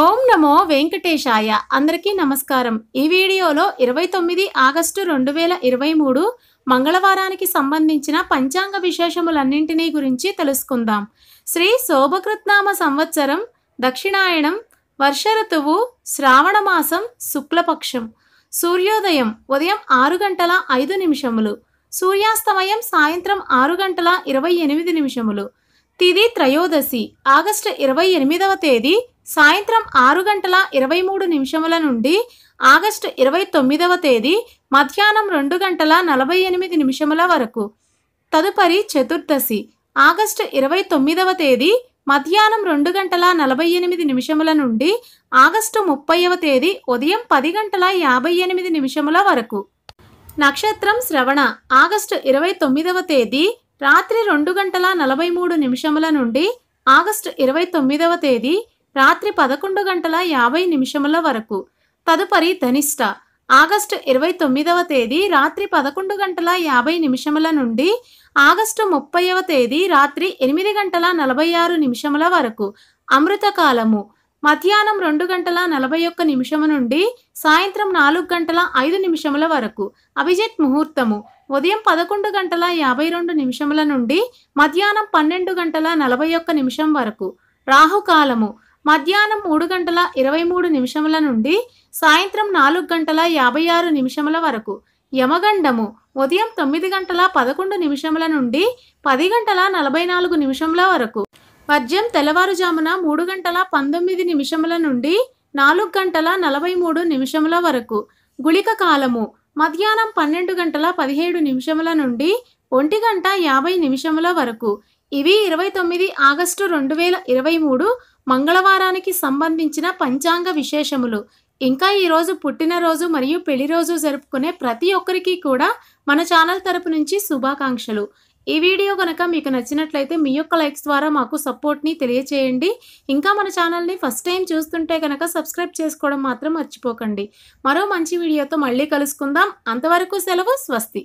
ఓం నమో వెంకటేశాయ అందరికీ నమస్కారం ఈ వీడియోలో ఇరవై తొమ్మిది ఆగస్టు రెండు వేల ఇరవై మూడు మంగళవారానికి సంబంధించిన పంచాంగ విశేషములన్నింటినీ గురించి తెలుసుకుందాం శ్రీ శోభకృత్నామ సంవత్సరం దక్షిణాయణం వర్ష ఋతువు శ్రావణ మాసం శుక్లపక్షం సూర్యోదయం ఉదయం ఆరు గంటల ఐదు నిమిషములు సూర్యాస్తమయం సాయంత్రం ఆరు గంటల ఇరవై ఎనిమిది నిమిషములు తిది త్రయోదశి ఆగస్టు ఇరవై ఎనిమిదవ తేదీ సాయంత్రం ఆరు గంటల ఇరవై మూడు నిమిషముల నుండి ఆగస్టు ఇరవై తొమ్మిదవ తేదీ మధ్యాహ్నం రెండు గంటల నలభై ఎనిమిది నిమిషముల వరకు తదుపరి చతుర్దశి ఆగస్టు ఇరవై తొమ్మిదవ తేదీ మధ్యాహ్నం రెండు గంటల నలభై ఎనిమిది నిమిషముల నుండి ఆగస్టు ముప్పైవ తేదీ ఉదయం పది గంటల యాభై ఎనిమిది నిమిషముల వరకు నక్షత్రం శ్రవణ ఆగస్టు ఇరవై తొమ్మిదవ తేదీ రాత్రి రెండు గంటల నలభై మూడు నిమిషముల నుండి ఆగస్టు ఇరవై తొమ్మిదవ తేదీ రాత్రి పదకొండు గంటల యాభై నిమిషముల వరకు తదుపరి ధనిష్ట ఆగస్టు ఇరవై తొమ్మిదవ తేదీ రాత్రి పదకొండు గంటల యాభై నిమిషముల నుండి ఆగస్టు ముప్పైవ తేదీ రాత్రి ఎనిమిది గంటల నలభై ఆరు నిమిషముల వరకు అమృతకాలము మధ్యాహ్నం రెండు గంటల నలభై ఒక్క నిమిషము నుండి సాయంత్రం నాలుగు గంటల ఐదు నిమిషముల వరకు అభిజిత్ ముహూర్తము ఉదయం పదకొండు గంటల యాభై రెండు నిమిషముల నుండి మధ్యాహ్నం పన్నెండు గంటల నలభై ఒక్క నిమిషం వరకు రాహుకాలము మధ్యాహ్నం మూడు గంటల ఇరవై మూడు నిమిషముల నుండి సాయంత్రం నాలుగు గంటల యాభై ఆరు నిమిషముల వరకు యమగండము ఉదయం తొమ్మిది గంటల పదకొండు నిమిషముల నుండి పది గంటల నలభై నాలుగు నిమిషముల వరకు పద్యం తెల్లవారుజామున మూడు గంటల పంతొమ్మిది నిమిషముల నుండి నాలుగు గంటల నలభై మూడు నిమిషముల వరకు గుళిక కాలము మధ్యాహ్నం పన్నెండు గంటల పదిహేడు నిమిషముల నుండి ఒంటి గంట యాభై నిమిషముల వరకు ఇవి ఇరవై తొమ్మిది ఆగస్టు రెండు వేల ఇరవై మూడు మంగళవారానికి సంబంధించిన పంచాంగ విశేషములు ఇంకా ఈరోజు పుట్టినరోజు మరియు పెళ్లి రోజు జరుపుకునే ప్రతి ఒక్కరికి కూడా మన ఛానల్ తరపు నుంచి శుభాకాంక్షలు ఈ వీడియో కనుక మీకు నచ్చినట్లయితే మీ యొక్క లైక్స్ ద్వారా మాకు సపోర్ట్ని తెలియచేయండి ఇంకా మన ఛానల్ని ఫస్ట్ టైం చూస్తుంటే కనుక సబ్స్క్రైబ్ చేసుకోవడం మాత్రం మర్చిపోకండి మరో మంచి వీడియోతో మళ్ళీ కలుసుకుందాం అంతవరకు సెలవు స్వస్తి